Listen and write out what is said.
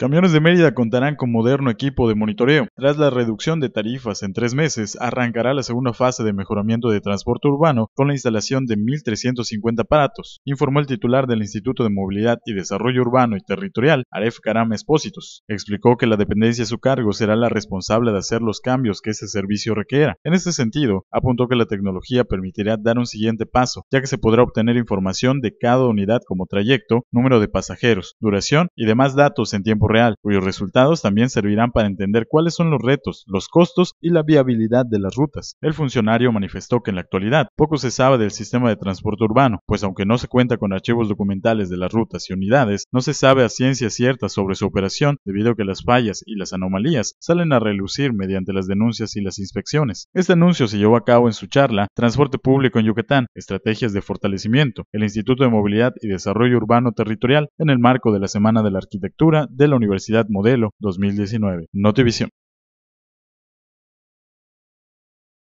Camiones de Mérida contarán con moderno equipo de monitoreo. Tras la reducción de tarifas en tres meses, arrancará la segunda fase de mejoramiento de transporte urbano con la instalación de 1.350 aparatos, informó el titular del Instituto de Movilidad y Desarrollo Urbano y Territorial, Aref Karam Espósitos. Explicó que la dependencia a su cargo será la responsable de hacer los cambios que ese servicio requiera. En este sentido, apuntó que la tecnología permitirá dar un siguiente paso, ya que se podrá obtener información de cada unidad como trayecto, número de pasajeros, duración y demás datos en tiempo real, cuyos resultados también servirán para entender cuáles son los retos, los costos y la viabilidad de las rutas. El funcionario manifestó que en la actualidad poco se sabe del sistema de transporte urbano, pues aunque no se cuenta con archivos documentales de las rutas y unidades, no se sabe a ciencia cierta sobre su operación, debido a que las fallas y las anomalías salen a relucir mediante las denuncias y las inspecciones. Este anuncio se llevó a cabo en su charla Transporte Público en Yucatán, Estrategias de Fortalecimiento, el Instituto de Movilidad y Desarrollo Urbano Territorial, en el marco de la Semana de la Arquitectura de la Universidad Modelo 2019. Visión.